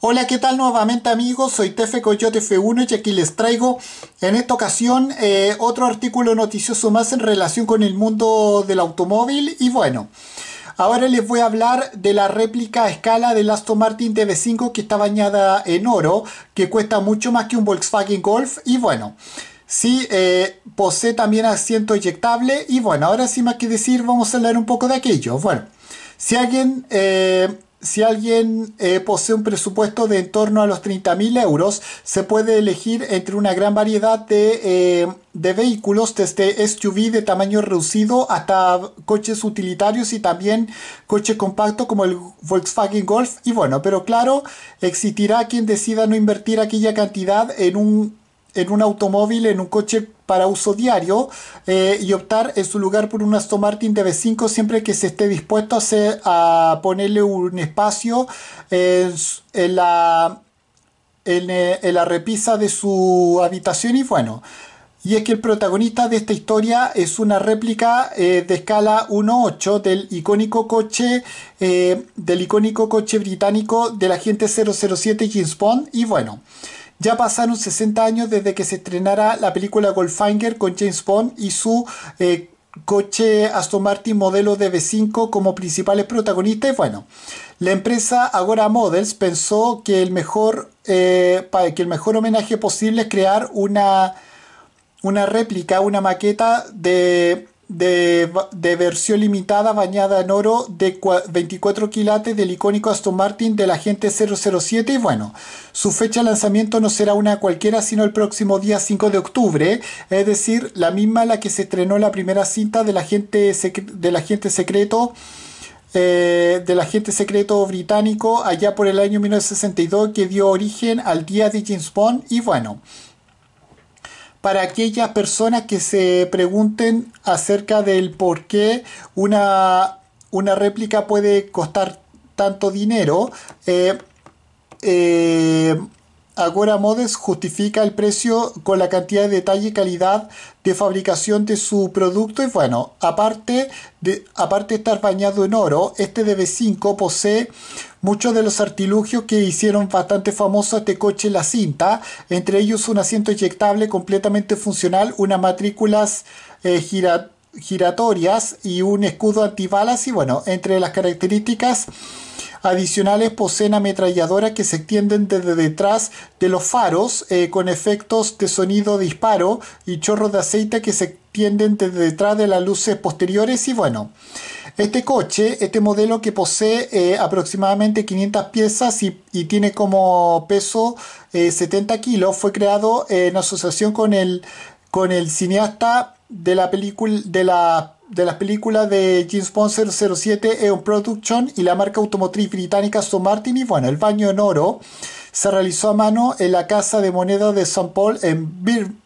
Hola, ¿qué tal nuevamente amigos? Soy Tefe Coyote F1 y aquí les traigo en esta ocasión eh, otro artículo noticioso más en relación con el mundo del automóvil y bueno. Ahora les voy a hablar de la réplica a escala del Aston Martin DB5 que está bañada en oro, que cuesta mucho más que un Volkswagen Golf y bueno. Sí, eh, posee también asiento eyectable y bueno, ahora sí más que decir vamos a hablar un poco de aquello. Bueno, si alguien eh, si alguien eh, posee un presupuesto de en torno a los 30.000 euros, se puede elegir entre una gran variedad de, eh, de, vehículos, desde SUV de tamaño reducido hasta coches utilitarios y también coches compactos como el Volkswagen Golf. Y bueno, pero claro, existirá quien decida no invertir aquella cantidad en un, en un automóvil, en un coche para uso diario eh, y optar en su lugar por un Aston Martin DB5 siempre que se esté dispuesto a, ponerle un espacio en, la, eh, en, la repisa de su habitación y bueno. Y es que el protagonista de esta historia es una réplica eh, de escala 1.8 del icónico coche del icónico coche británico del agente 007 James Bond. Y bueno, ya pasaron 60 años desde que se estrenara la película Goldfinger con James Bond y su eh, coche Aston Martin modelo DB5 como principales protagonistas. Bueno, la empresa Agora Models pensó que el mejor, eh, que el mejor homenaje posible es crear una, una réplica, una maqueta de de, versión limitada bañada en oro de 24 quilates del icónico Aston Martin de la gente 007 y bueno, su fecha de lanzamiento no será una cualquiera sino el próximo día 5 de octubre, es decir, la misma la que se estrenó la primera cinta del agente, del secreto. Eh, del agente secreto británico allá por el año 1962 que dio origen al día de James Bond y bueno, para aquellas personas que se pregunten acerca del por qué una, una réplica puede costar tanto dinero. Eh, eh, Agora Modes justifica el precio con la cantidad de detalle y calidad de fabricación de su producto y bueno, aparte de, aparte estar bañado en oro, este DB5 posee muchos de los artilugios que hicieron bastante famoso este coche la cinta, entre ellos un asiento eyectable completamente funcional, unas matrículas eh, giratorias y un escudo antibalas y bueno, entre las características Adicionales poseen ametralladoras que se extienden desde detrás de los faros eh, con efectos de sonido disparo y chorros de aceite que se extienden desde detrás de las luces posteriores y bueno. Este coche, este modelo que posee eh, aproximadamente 500 piezas y, tiene como peso 70 eh, kilos, fue creado en asociación con el, con el cineasta de la película de la de las películas de James Bond 007 Eon Production y la marca automotriz británica Aston Martin y bueno, el baño en oro se realizó a mano en la Casa de Moneda de St. Paul en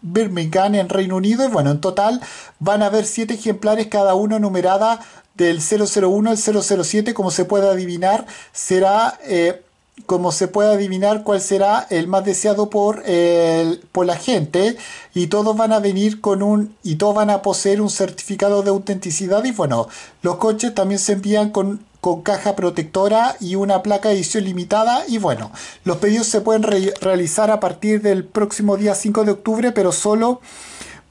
Birmingham, en Reino Unido. Y bueno, en total van a haber 7 ejemplares, cada uno numerada del 001 al 007. Como se puede adivinar, será eh, como se puede adivinar cuál será el más deseado por, por la gente y todos van a venir con un y todos van a poseer un certificado de autenticidad y bueno, los coches también se envían con, caja protectora y una placa de edición limitada y bueno, los pedidos se pueden realizar a partir del próximo día 5 de octubre pero solo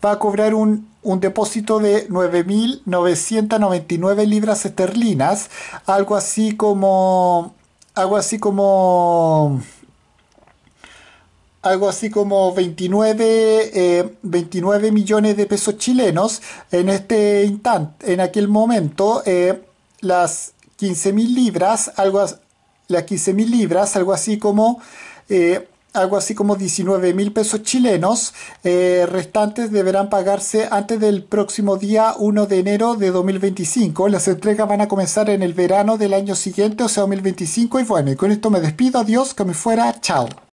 va a cobrar un, un depósito de 9.999 libras esterlinas, algo así como algo así como. Algo así como 29, 29 eh, millones de pesos chilenos en este instante, en aquel momento, eh, las 15.000 libras, algo, las 15.000 libras, algo así como eh, algo así como 19 mil pesos chilenos eh, restantes deberán pagarse antes del próximo día 1 de enero de 2025. Las entregas van a comenzar en el verano del año siguiente, o sea 2025. Y bueno, y con esto me despido. Adiós, que me fuera. Chao.